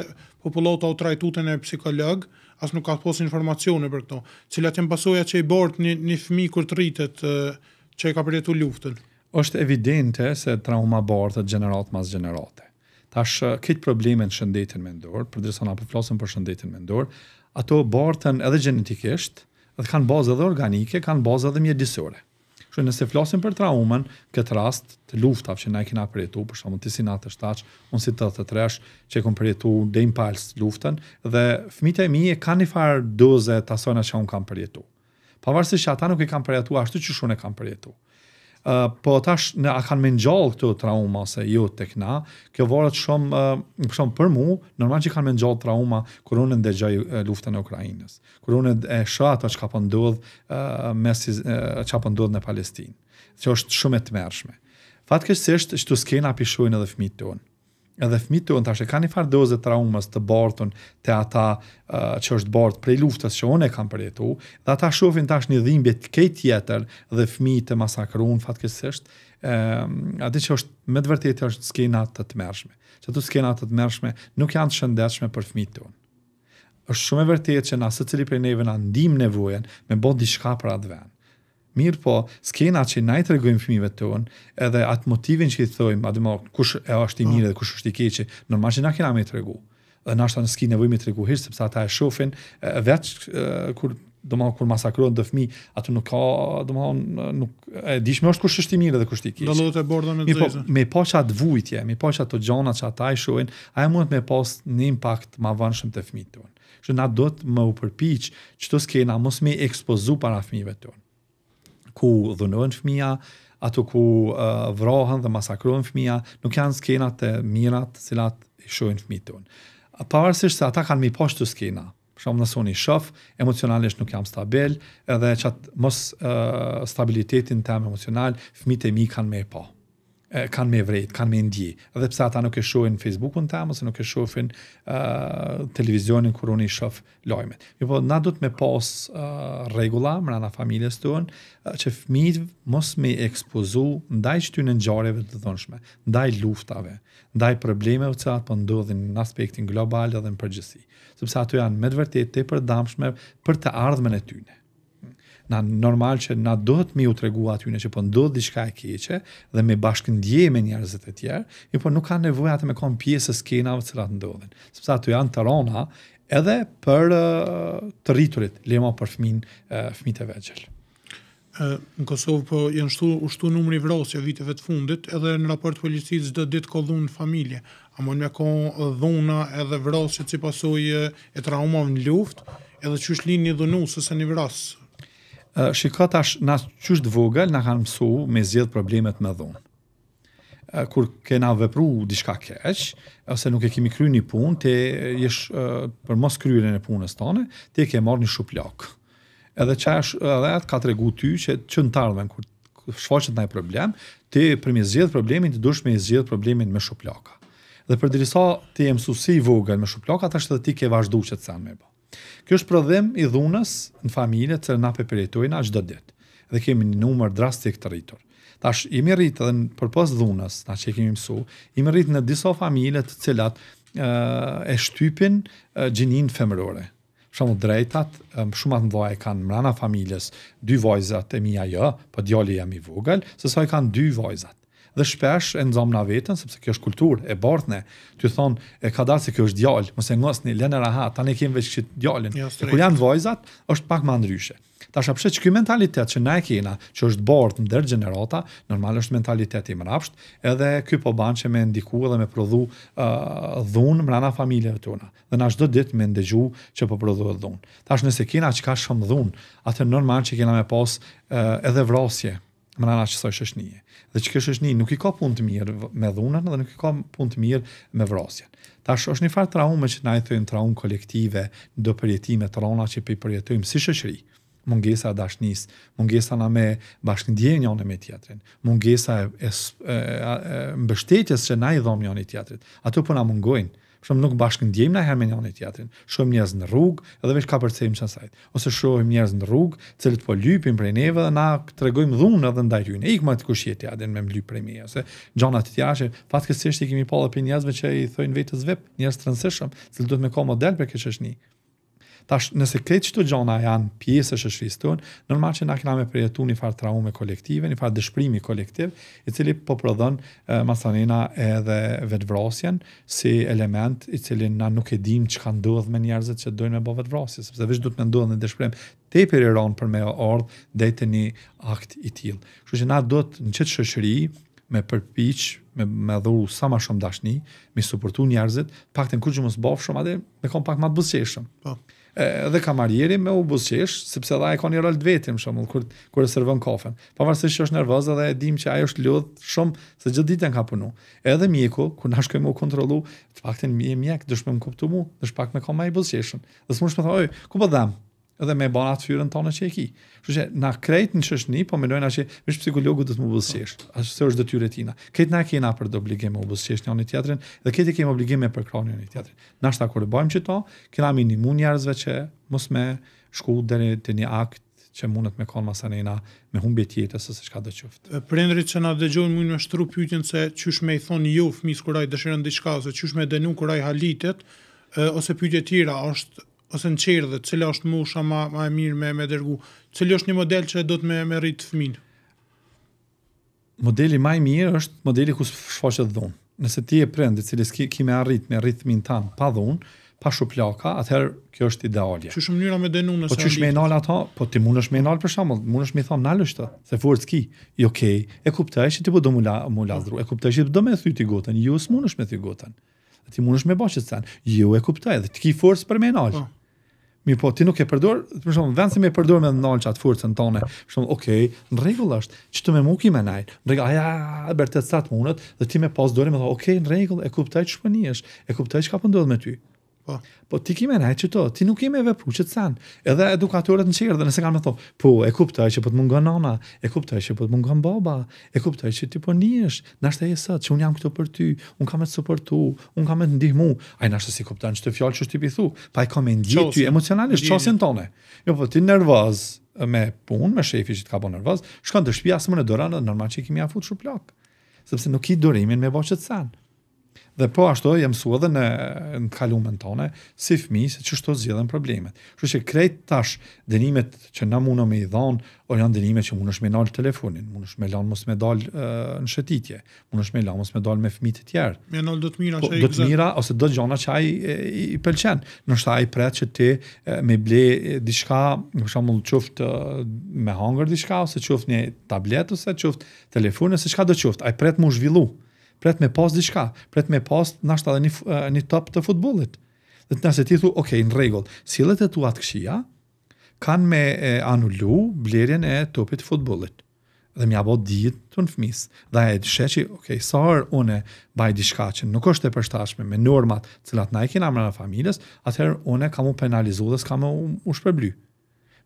popullota u trajtuten e psikolog, as nuk ka pas informacione për këto, cilat janë pasojat që i bort një, një fëmijë kur të rritet që e ka përjetuar luftën është evidente se trauma të gjenerat mas gjenerate. Tash, uh, këtë probleme në shëndetin mendor, për dresa nga përflosën po për shëndetin mendor, ato bartën edhe genetikisht, dhe kanë bazë edhe organike, kanë bazë edhe mjedisore. Kështu nëse flasim për traumën, këtë rast të luftaf që na kina përjetu, për shkakun të sinat të shtach, unë si të të tresh që kam përjetu luftën dhe fëmijët e mi e kanë një farë doze të asona që unë kam përjetu. Pavarësisht që ata nuk i kanë përjetu ashtu që e kam përjetu. Uh, po tash ne a kanë më ngjall këto trauma se ju jo tek na, që vorat shumë uh, shumë për mua, normal që kanë më ngjall trauma kur unë ndejoj uh, luftën e Ukrainës, kur unë e shoh ato çka po ndodh uh, me si çka po ndodh në Palestinë, që është shumë e tmerrshme. Fatkeqësisht çtu skena pishojnë edhe fëmijët tonë edhe fëmijët tuaj tash e kanë një farë doze traumës të bartun te ata uh, që është bart prej luftës që unë e kam përjetu, dhe ata shohin tash një dhimbje të ke tjetër dhe fëmijët e masakruan fatkeqësisht. ë uh, atë që është me të vërtetë është skena të tmerrshme. Që ato skena të tmerrshme nuk janë të shëndetshme për fëmijët tuaj. Është shumë e vërtetë që na secili prej neve na ndim nevojën me bë diçka për atë vend. Mirë po, skena që na i tregojmë fëmijëve tonë, edhe at motivin që i thojmë, a do kush e ka shtimin po. mirë dhe kush është i keq, normalisht na kemi tregu. Dhe na shtan ski nevojë me tregu hiç sepse ata e shohin vetë kur do të kur masakrohen të fëmijë, atë nuk ka, do të thonë nuk e di është kush është i mirë dhe kush është i keq. Do të bordo me zëza. Po, me paqja të vujtje, me paqja të gjona që ata i shohin, ajo mund të më pas një impakt më avanshëm te fëmijët tonë. Që na duhet më u përpiq çto skena mos më ekspozu para fëmijëve tonë ku dhunohen fëmia, ato ku uh, vrohen dhe masakrohen fëmia, nuk janë skenat e mirat të cilat i shohin fëmijët ton. Pavarësisht se ata kanë më poshtë skena, për shkak të soni shof, emocionalisht nuk jam stabil, edhe çat mos uh, stabilitetin tim emocional, fëmijët e mi kanë më pa. Po kanë me vrejt, kanë me ndji, Edhe pse ata nuk e shohin un ta, ose nuk e shohin uh, televizionin kërë unë i shof lojmet. Jo, po, na du të me pas uh, regula, mëra familjes të unë, uh, që fmit mos me ekspozu ndaj që ty në njareve të dhënshme, ndaj luftave, ndaj problemeve që atë po ndodhin në aspektin global dhe në përgjësi. Sëpse ato janë me të vërtet të për damshme për të ardhme në tyne na normal që na duhet mi u tregu aty në që po ndodh diçka e keqe dhe me bashkë me njerëzit e tjerë, mi po nuk ka nevojë atë me kon pjesë skenave që rat ndodhin, sepse aty janë të rona edhe për të rriturit, lema për fëmin, fëmit e vegjel. Në Kosovë po janë shtu, ushtu numri vrosje viteve të fundit edhe në raport policit çdo ditë ko dhunë familje. Amon me dhuna edhe vrosje që pasojë e traumave në luft edhe që është linë një dhunu së një shikoj tash na çësht vogël na kanë mësuar me zgjidh problemet me dhunë. Kur kena vepru diçka keq, ose nuk e kemi kryer një punë, te je për mos kryerën e punës tone, ti ke marrë një shuplak. Edhe çash është, edhe atë ka tregu ty që që ndarën kur shfaqet ndaj problem, ti për me zgjedh problemin ti dush me zgjidh problemin me shuplaka. Dhe për dirisa ti e mësusi i vogën me shuplaka, tash edhe dhe ti ke vazhdu që të sanë me Kjo është prodhim i dhunës në familje, që na përjetojnë as çdo ditë. Dhe kemi një numër drastik të rritur. Tash i rritë edhe në përpës dhunës, tash që kemi mësu, i rritë në disa familje të cilat e shtypin gjinin femërore. Shumë drejtat, shumë atë mdoj kanë mrana familjes, dy vajzat e mija jo, po djali jam i vogël, sësoj kanë dy vajzat dhe shpesh e nxam na veten sepse kjo është kulturë e bardhne. Ty thon e ka dalë se kjo është djalë, mos e ngosni lënë raha, tani kemi veç këtë djalin. Jo, kur janë vajzat është pak më ndryshe. Tash apo ç'ky mentalitet që na e kena, që është bardh ndër gjenerata, normal është mentaliteti më mrapsht, edhe ky po ban që me ndiku dhe me prodhu uh, dhun mbrana familjeve tona. Dhe na çdo ditë me ndëgju që po prodhohet dhun. Tash nëse kena çka shumë dhun, atë normal që kena me pas uh, edhe vrasje, më nana që sa shëshnije. Dhe që kjo shëshnije nuk i ka pun të mirë me dhunën dhe nuk i ka pun të mirë me vrasjen. Ta është është një farë traume që na i thujem traume kolektive, në do përjetime të rona që për përjetujmë si shëshri, mungesa dashnis, mungesa na me bashkëndje njënë me tjetërin, mungesa e, e, e, e, mbështetjes që na i dhomë njënë i tjetërit. Ato po nga mungojnë, shumë nuk bashkë ndjejmë na herë me njëri e tjetërin, shumë njerëz në rrugë, edhe vesh ka përcejmë qësajt, ose shumë njerëz në rrugë, cilët po lypin prej neve dhe na të regojmë dhunë edhe ndaj ty, ne ikë ma të kushje tjetërin me më lypë prej me, ose gjonat të tjashe, fatë kësështë i kemi edhe për njerëzve që i thojnë vetës vip, njerëz të se cilë duhet me ka model për këtë Tash, nëse këtë të gjona janë pjesë e shëshrisë tonë, nërma që na kena me përjetu një farë traume kolektive, një farë dëshprimi kolektiv, i cili po prodhën masanina edhe vetëvrasjen si element i cili na nuk e dim që kanë dodhë me njerëzit që dojnë me bo vetëvrasje, sepse vishë du të me ndodhë në dëshprim te për ronë për me ordhë dhe të një akt i tilë. Shë që na do të në qëtë shëshri, me përpiq, me me dhu sa më shumë dashni, me suportu njerëzit, paktën kur që mos shumë me kom pak të Po. Oh edhe kamarieri me u buzqesh, sepse dha e ka një rol të vetë më shumë, kur, kur e servën kafen. Pa që është nervoz edhe e dim që ajo është ljodhë shumë, se gjithë ditën ka punu. Edhe mjeku, kur në shkojmë u kontrolu, të pak të mjek, dëshme më kuptu mu, dëshme pak me ka ma i buzqeshën. Dhe së më shumë oj, ku po dhamë? edhe me bën atë fyrën tonë që e ki. Kështu që na krejt në çështni, po mendojna se vetë psikologu do të më buzëqesh. Ashtu se është detyrë tina. Këtë na kena për të obligim të buzëqesh njëri teatrin dhe këtë kemi obligim me përkronin në teatrin. Na shta kur bëjmë çto, kena minimum njerëzve që mos me shku deri te një akt që mundet me kon masanena me humbje të jetës ose çka do të qoftë. Prindrit që na dëgjojnë mund të shtru pyetjen se çysh më i thon ju jo fëmis kur ai dëshiron diçka ose çysh më denu kur ai halitet ose pyetje tjera është ose në çerdh, cila është mosha më më e mirë me me dërgu? Cili është një model që do të më më rrit fëmin? Modeli më i mirë është modeli ku shfaqet dhun. Nëse ti e prend, i cili ski ki më arrit me rritmin tan pa dhun, pa shuplaka, atëherë kjo është ideale. Çu mënyra me denun nëse po çu më nal ato, po ti mundesh më nal për shembull, mundesh më thon nalë është, se fort ski. Jo ke, okay, e kuptoj, është ti po do mula mula lazru, E kuptoj, ti do më thy ti gotën, ju jo, s'mundesh më thy gotën. Ti mundesh më të çan. Jo e kuptoj, ti ki forcë për më nal. Oh. Mi po, ti nuk e përdor, për shumë, vend si me përdor me nalë qatë furcën tone, për shumë, okej, okay, në regull është, që të me muki me nai. në regull, aja, bërte të satë dhe ti me pas dore me thë, okej, okay, në regull, e kuptaj që shpëni është, e kuptaj që ka po ndodh me ty. Po. Po ti kimën ai çto, ti nuk kimë vepru që san. Edhe edukatorët në qirë, nëse kanë më thonë, po e kuptoj që po të mungon nana, e kuptoj që po të mungon baba, e kuptoj që ti po nihesh, ndoshta e sot që un jam këtu për ty, un kam të suportu, un kam të ndihmu. Ai ndoshta si kupton çtë fjalë që ti thu, pa i kam ndjetë emocionalisht çosin tone. Jo po ti nervoz me punë, me shefi që të ka bo nervoz, shkon të shpia së më në dorana, normal që i kimi afut shumë sepse nuk i dorimin me bo që të sanë. Dhe po ashtu jam mësuar edhe në në kalumën tonë si fëmijë se ç'është të zgjidhen problemet. Kështu që krejt tash dënimet që na mundo me i dhon, o janë dënimet që mundosh me ndal telefonin, mundosh me lan mos me dal në shëtitje, mundosh me lan mos me dal me fëmijët e tjerë. Me ndal do të mira çaj. Do të mira ose do gjona ai, i pëlqen. a i pret që ti me ble diçka, për shembull çoft me hangër diçka ose çoft një tabletë ose çoft telefonin ose çka do çoft, ai pret më zhvillu pret me pas diçka, pret me pas ndoshta edhe një një top të futbollit. Dhe të nëse ti thu, ok, në regull, si le të tuat këshia, kan me e, anullu blerjen e topit futbollit dhe mja bo ditë të në fmis, dhe e dëshe që, ok, sarë une baj di që nuk është e përstashme me normat cilat na e kina mërë në familjes, atëherë une ka mu penalizu dhe s'ka mu u shpërbly.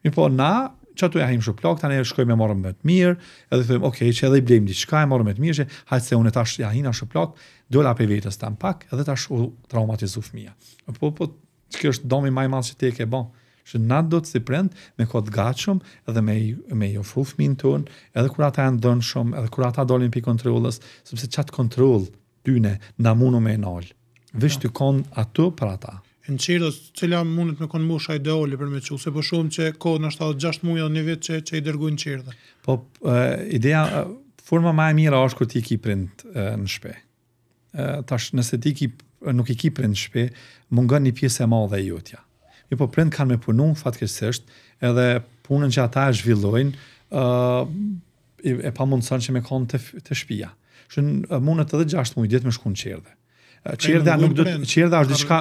Mi po, na çatu e hajm shuplak tani e shkoj me marrë më të mirë edhe thojm ok që edhe i blejm diçka e marrë më të mirë që hajtë se unë tash ja hina shuplak do la pe vetes tan pak edhe tash u traumatizoj fëmia po po çka është domi më i madh se ti e ke bën që na do të prend me kod gatshëm edhe me me i ofru fëmin edhe kur ata janë dhën shumë edhe kur ata dolin për kontrolës, sepse çat kontroll dyne na mundu me vështë kon atë për ata në qirës, cila mundet me konë mushaj i doli për me që, se po shumë që ko në 76 muja dhe një vit që, që i dërgujnë qirë Po, ideja, forma ma e mira është kur ti ki print në shpe. tash, nëse ti ki, nuk i ki print në shpe, mungën një pjesë e ma dhe jutja. Mi po print kanë me punu, fatkesisht, edhe punën që ata e zhvillojnë, e pa mundësën që me konë të, të shpia. Shën, uh, mundet edhe 6 mujë ditë me shku në Qerdha nuk do qerdha është diçka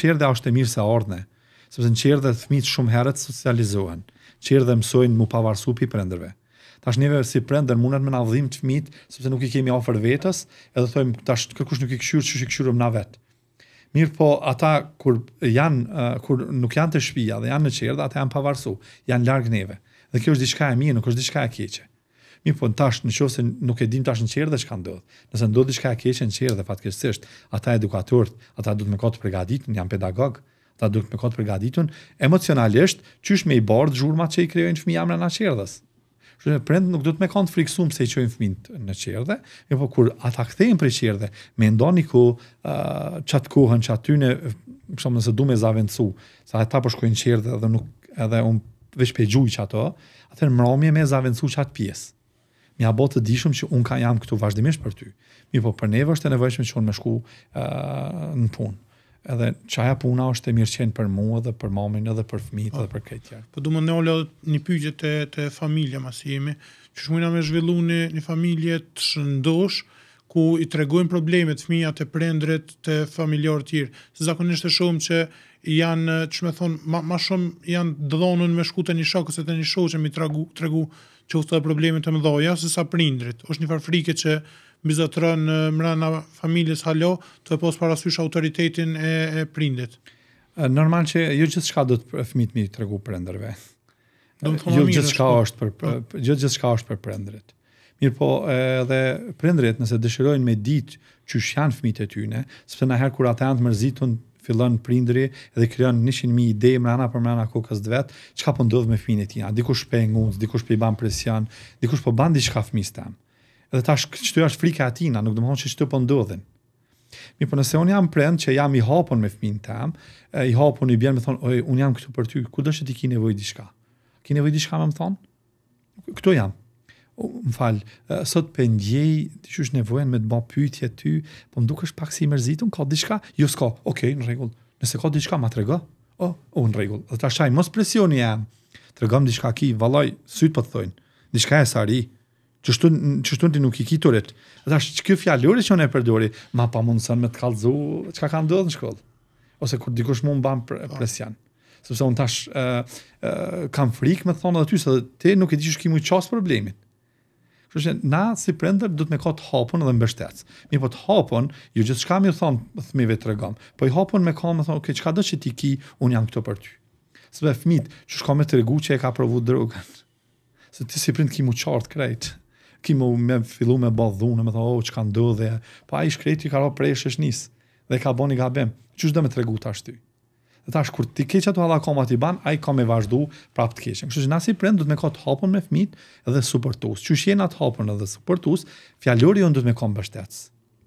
qerdha është e mirë sa ordne. Sepse në qerdhe fëmijët shumë herët socializohen. Qerdhe mësojnë mu pavarësu pi prendërve. Tash neve si prendër mundet me na dhim të fëmijët sepse nuk i kemi ofër vetës, edhe thojmë tash kërkush nuk i kshyr, çu i kshyrëm na vet. Mirë po ata kur janë kur nuk janë të shtëpia dhe janë në qerdhe, ata janë pavarësu, janë larg neve. Dhe kjo është diçka e mirë, nuk është diçka e keqe. Mi po tash në qoftë se nuk e dim tash në çerdhe çka ndodh. Nëse ndodh diçka e keqe në çerdhe fatkeqësisht, ata edukatorët, ata duhet më kot të përgatitun, janë pedagog, ata duhet më kot të përgatitun emocionalisht, çysh me i bardh zhurmat që i krijojnë fëmijë amra në çerdhe. Kështu që prand nuk duhet më kot të friksum se i çojnë fëmin në çerdhe, mi po kur ata kthehen për çerdhe, më ndonë ku çat uh, kohën çaty në, për shembull se duhet të zaventsu, sa ata po shkojnë në çerdhe dhe nuk edhe un veç pe gjujq ato, atë mbrëmje me zaventsu çat pjesë më bo të dishëm që unë ka jam këtu vazhdimisht për ty. Mi po për neve është e nevojshme që unë me shku uh, në punë. Edhe çaja puna është e mirë qenë për mua dhe për mamin edhe për fëmijët dhe për këtë tjerë. Po du më olë një pygjë të, të familja mas jemi, që shumina me zhvillu një, familje të shëndosh, ku i tregojnë problemet fëmija të prendret të familjarë tjirë. Se zakonisht e shumë që janë, që me thonë, shumë janë dëdhonën me shku e të një mi tregu, tregu qoftë edhe probleme të mëdhoja, jo se sa prindrit. është një farfrike frike që mizotron mrena familjes halo të e posë parasysh autoritetin e, e prindit. Normal që jo gjithë shka do të fëmijët mi të regu prendrëve. Jo gjithë shka po. është për, po. jo gjithë shka është për prendrit. Mirë po, edhe prendrit, nëse dëshirojnë me ditë që shë janë fëmit e tyne, sepse nëherë kur ata janë të mërzitun fillon prindri dhe krijon 100.000 ide me ana për mëna kokës të vet, çka po ndodh me fëmin e tij. Dikush po ngunc, dikush po i bën presion, dikush po bën diçka fëmis tan. Edhe tash çtu është frika e tij, nuk do të se çto po ndodhin. Mi po nëse un jam prend që jam i hapun me fëmin tan, i hapun i bën me thon, "Oj, un jam këtu për ty, kudo do ti ke nevojë diçka?" Ke nevojë diçka më thon? Këtu jam më falë, sot për ndjej, të që nevojen me të bërë pytje ty, po më duke është pak si mërzitun, ka diçka? Jo, s'ka, okej, okay, në regull, nëse ka diçka, ma të rego, o, oh, oh, në regull, dhe të ashaj, mos presion i em, të regom diçka ki, valoj, sytë për po të thojnë, diçka e sari, që shtun ti nuk i kiturit, dhe ashtë që kjo fjallurit që në e përdori, ma pa mundësën me të kalzu, që ka ka ndodhë në shkollë, ose kur dikush mund bam pre po. presion. sepse unë tash uh, uh, kam frikë me thonë dhe ty, se ti nuk e di që shkimu i qasë problemin. Kështu që na si prindër duhet me ka të hapun dhe mbështetës. Mi po të hapun, ju gjithë shka mi thonë thmive të po i hapun me ka më thonë, okay, çka do që ti ki, unë jam këto për ty. Së dhe ju që shka me të regu që e ka provu drogën. [LAUGHS] Se ti si prind ki mu qartë krejt, ki mu me fillu me bë dhunë, me thonë, o, oh, çka ndodh ndodhe, po ai i i ka ro prej nis dhe ka boni gabim. Që shdo me të regu të tash kur ti keq ato halla koma ti ban ai ka me vazhdu prap të keqen. Kështu që na si prend duhet me kot hapun me fëmit dhe suportues. Qysh jena të hapun edhe suportues, fjalori on duhet me kon mbështet.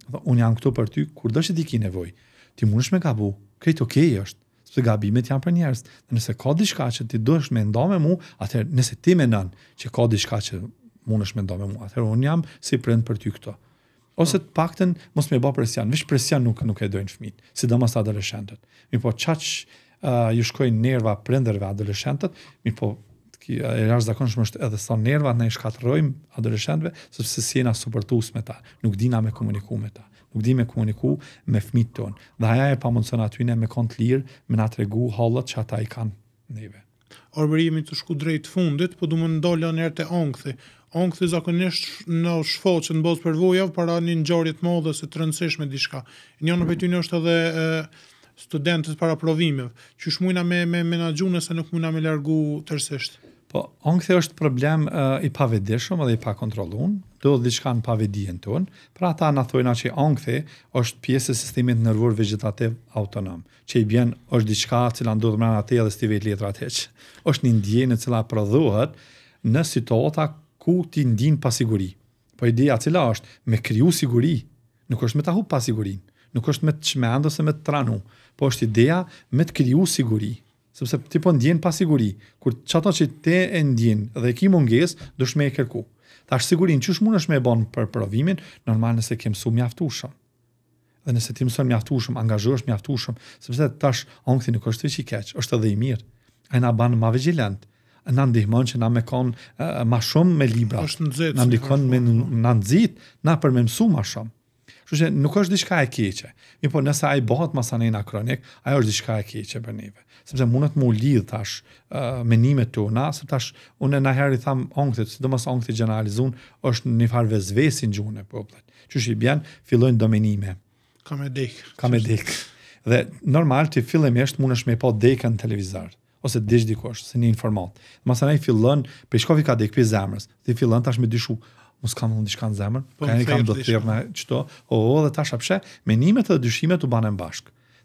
Apo un jam këtu për ty kur dosh ti ki nevojë. Ti mundesh me gabu. Këtë okë okay është. Sepse gabimet janë për njerëz. Nëse ka diçka që ti dësh me nda me mua, atëherë nëse ti më nën që ka diçka që mundesh me nda me mua, atëherë un jam si prend për ty këto ose të paktën mos më bë presion, veç presion nuk nuk e doin fëmijët, sidomos adoleshentët. Mi po çaj uh, ju shkojnë nerva prindërve adoleshentët, mi po ki e rast zakonshëm është edhe sa nerva ne shkatërrojm adoleshentëve sepse si jena suportues me ta, nuk dina me komunikuar me ta nuk di me komuniku me fëmijët tonë, Dhe ajo e pamundson aty ne me kont lir, me na tregu hallat që ata i kanë neve armërimin të shku drejt fundit, po du më ndolja njërë të ongëthi. Ongëthi zakonisht në shfo që në bozë për para një një gjorit më se të rëndësishme me dishka. Një në pëjtyni është edhe e, studentës para provimiv, që shmujna me, me menagjune se nuk mujna me largu tërsisht. Po, ankthi është problem uh, i pavedeshëm edhe i pa do diçka në pavedijen ton, pra ta në na që ankthi është pjesë e sistemit nërvur vegetativ autonom, që i bjen është diçka cila ndodhë mërën atë e dhe stive i letrat heq. është një ndjenë në cila prodhohet në situata ku ti ndin pasiguri. Po ideja cila është me kriju siguri, nuk është me ta hu pasigurin, nuk është me të shmendë ose me të tranu, po është ideja me të kriju Siguri sepse ti po ndjen pa siguri, kur çato që te e ndjen dhe ki mungesë, do shme e kërku. Ta sigurin, që është mundësh me e bon për provimin, normal nëse ke mësu mjaftushëm. Dhe nëse ti mëson mjaftushëm, angazhohesh mjaftushëm, sepse ta ankthi ongëti nuk është të i është edhe i mirë. A na banë ma vigilantë, në ndihmon që na me kon ma shumë me libra. Është në zetë. Na ndihmon me në na për me mësu ma shumë. që nuk është diçka e keqe. Mi po nëse a i bëhat kronik, ajo është diçka e keqe për neve sepse mundet të më tash uh, mendimet tona, se tash unë na herë i tham ongthit, sidomos ongthit gjeneralizun është në farë në gjunë e popullit. Që i bian fillojnë dominime. Ka me dek, ka me dek. Dhe normal ti fillimisht është mund të shme pa po dekën televizor ose dish dikosh, se një informat. Masa ne i fillon, për shkofi ka dek i zemrës, dhe i fillon tash me dyshu, mos kam në po, një shkan ka një kam do të të të të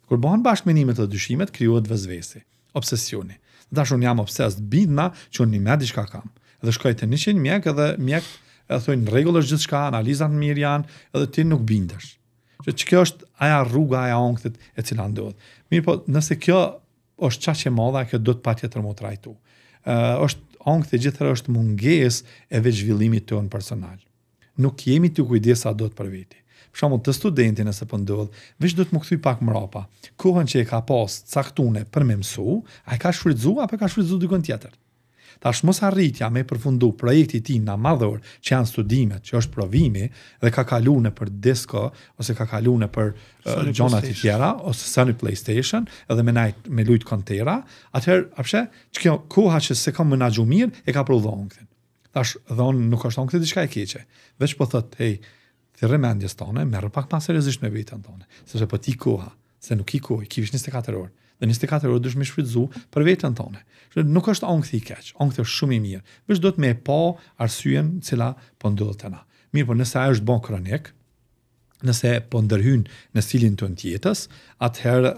Kur bëhen bashkë menimet dhe dyshimet, krijohet vëzvesi, obsesioni. Dhe unë jam obses bidna që unë një medi shka kam. Dhe shkoj të një qenë mjek edhe mjek e thujnë regullës gjithë shka, analizat në mirë janë, edhe ti nuk bindesh. Që që kjo është aja rruga, aja ongëtit e cila ndodhë. Mirë po, nëse kjo është qa që modha, kjo do të patjetër tjetër mu rajtu. Uh, është ongët e është munges e veç villimit të unë personal. Nuk jemi të kujdesa do të për veti shumë shembull të studentit nëse po ndodh, veç të më kthy pak mrapa. Kohën që e ka pas caktune për me mësu, e ka shfrytzuar apo ka shfrytzuar dikon tjetër. Tash mos arritja me përfundu projekti i tij na madhor, që janë studimet, që është provimi dhe ka kaluar në për disco ose ka kaluar në për gjonat tjera ose Sony PlayStation edhe me night me lut kontera, atëherë apëshe, çka koha që se ka menaxhu e ka prodhuar këtë. Tash dhon nuk ka shton këtë diçka e keqe. Veç po thot, hey, të remendjes tone, merë pak më seriozisht me vetën tone, sepse po ti koha, se nuk i koha, ki vishë 24 orë, dhe 24 orë dush me shfrytzu për vetën tone. nuk është ongë i keq, ongë është shumë i mirë, vështë do të me po arsyen cila po ndodhet të Mirë, po nëse ajo është bon kronik, nëse po ndërhyn në stilin të në tjetës, atëherë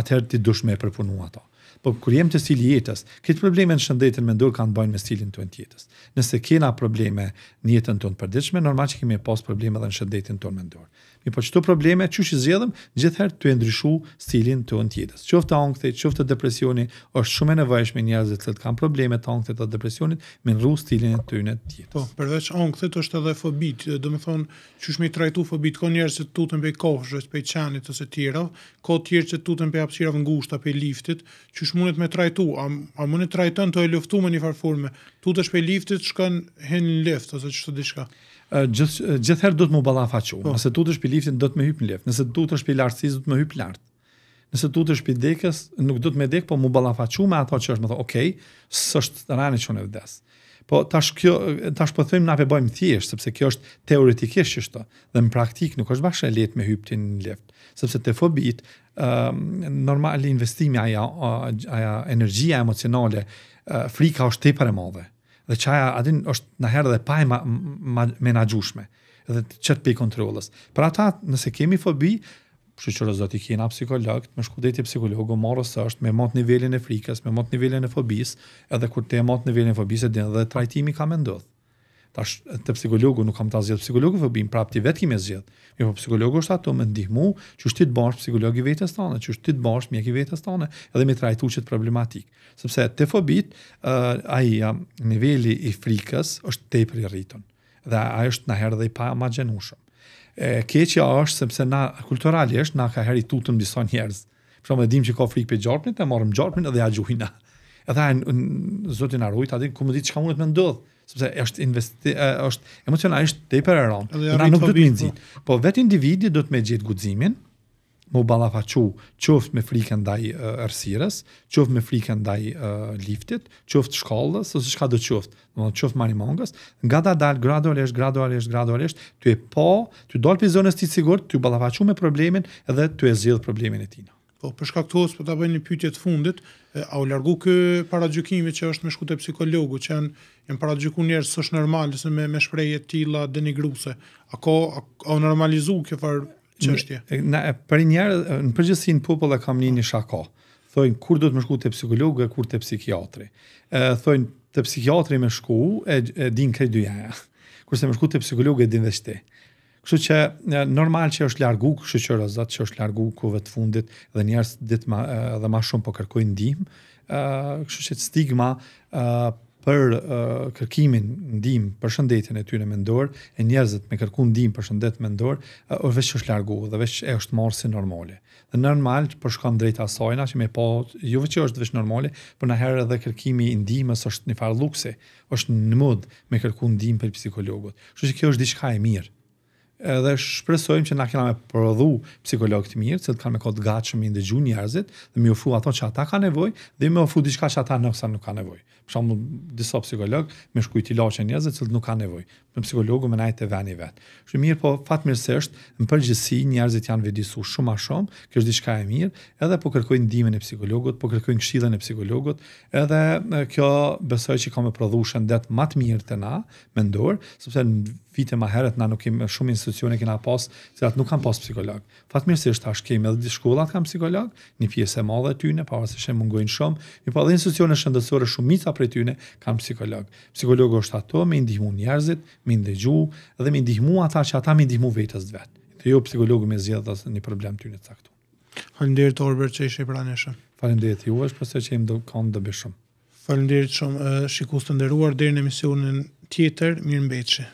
uh, ti dush me përpunu ato. Uh, po kur jem të stili jetës, këtë probleme në shëndetën me ndurë kanë bëjnë me stilin të në tjetës. Nëse kena probleme në jetën të në përdiqme, normal që kemi e pos probleme dhe në shëndetin të në ndurë. Mi po çto probleme çu që zgjedhëm, gjithherë ty e ndryshu stilin tënd të jetës. Qoftë të ankthe, qoftë depresioni, është shumë e nevojshme njerëzit që kanë probleme të ankthe të depresionit, me ndru stilin e tyre të jetës. Po, përveç ankthe është edhe fobi, do të thonë, çu shumë trajtu fobi të kanë njerëz që tutën me kofshë, me çanit ose të tjera, ko të tjerë që tutën me hapësira të ngushta pe liftit, çu shumëunit me trajtu, a, a mundi trajton të e luftu me një farë forme, tutësh pe liftit, shkon hen lift ose çdo diçka. Gjithë gjithherë do po. të më balafaqu. Oh. Nëse tu të shpi liftin, do të më hyp në lift. Nëse tu të shpi lartësis, do të më hyp lart. Nëse tu të shpi dekës, nuk do të më dek, po më balafaqu me ato që është më thë, okej, okay, së është rani që në vdes. Po tash kjo tash po them na pe bëjmë thjesht sepse kjo është teoretikisht çështë. dhe në praktik nuk është bashkë lehtë me hyptin në lift sepse te fobit ëm um, normali investimi aja aja energjia emocionale uh, frika është tepër e madhe dhe qaja adin është në herë dhe pa ma, ma, menagjushme dhe të qëtë pi kontrolës. Për ata, nëse kemi fobi, Kështu që rëzot i kena psikologët, me shku deti psikologu, morës është me mot nivelin e frikës, me mot nivelin e fobis, edhe kur te mot nivelin e fobis dhe trajtimi ka me ndodhë. Tash te psikologu nuk kam ta zgjedh psikologu, po bim prapë ti vetë kimë zgjedh. Mi po psikologu është ato më ndihmu, çu shtit bash psikologi vetes tonë, çu shtit bash mjeki vetes tonë, edhe mi trajtu çet problematik. Sepse te fobit, uh, ai ja niveli i frikës është tepër i rritur. Dhe ai është na herë dhe i pa imagjinushëm. E keqja është sepse na kulturalisht na ka heri tutëm disa njerëz. Për shembë dim që ka frikë për gjarpin, e marrim gjarpin dhe ja gjuhina. Edhe ai zoti na rujt atë, ku më di çka mund të më ndodh sepse është investi është emocionalisht tepër rëndë. Na nuk do të mbizi. Po. po vetë individi do të më gjet guximin më balafaqu, qoft me frikën ndaj errësirës, qoft me frikën ndaj liftit, qoft shkallës, ose shka dhe qoft, qoft mani mongës, nga da dalë gradualisht, gradualisht, gradualisht, të e po, të dolë për zonës të sigurt, sigur, të balafaqu me problemin, edhe të e zgjidh problemin e tina. Po për shkak të hospës po ta bëj një pyetje të fundit, a u largu kë paragjykimi që është me shku te psikologu, që janë e paragjykuar njerëz sosh normal ose me me shprehje të tilla denigruese. A ko a u normalizu kjo far çështje? Na për një në përgjithësi në popull e kam një shako. Thoin kur do të më shku te psikologu e kur te psikiatri. E, thoin te psikiatri më shku e, e din këto dyja. Kurse më shku te psikologu e din vetë. Kështu që normal që është largu, kështu që rëzat që është largu kuve të fundit dhe njerës ditë ma, dhe ma shumë po kërkojnë ndim, kështu që stigma për kërkimin ndim për shëndetin e tyre mendor, e njerëzit me kërku ndim për shëndet mendor, është veç që është largu dhe veç e është marë si normali. Dhe normal për po shkon drejt asojna që me po, ju jo veç që është veç normali, për në herë edhe kërkimi ndihmës është një farë luksi, është në me kërku ndihmë për psikologut. Kështu që kjo është diçka e mirë, edhe shpresojmë që na kanë prodhu psikolog të mirë, se të kanë me kod gatshëm i ndëgju njerëzit dhe më ofu ato që ata kanë nevojë dhe më ofu diçka që ata nuk kanë nevojë. Për shembull, disa psikolog më shkruaj ti laçë njerëzve që nuk kanë nevojë. Me psikologu më najtë vani vet. Është mirë, po fatmirësisht, në përgjithësi njerëzit janë vëdësu shumë më shumë, kjo është diçka e mirë, edhe po kërkojnë ndihmën e psikologut, po kërkojnë këshillën e psikologut, edhe kjo besoj që ka më prodhuar shëndet më të mirë te na, mendor, sepse vite ma herët na nuk kemi shumë institucione kena pas, se atë nuk kanë pas psikolog. Fatmirësisht tash kemi edhe disa shkollat kanë psikolog, një pjesë e madhe e tyre, para se shem mungojnë shumë, mi pa po dhe institucione shëndetësore shumica prej tyre kanë psikolog. Psikologu është ato me ndihmu njerëzit, me ndëgju dhe me ndihmu ata që ata me ndihmu vetes vet. Dhe jo psikologu me zgjedh as një problem tyre të caktuar. Faleminderit Orbert që ishe pranëshëm. Faleminderit juve, pastaj që jemi do kanë dobishëm. Faleminderit shumë shikues të nderuar deri në emisionin tjetër, mirë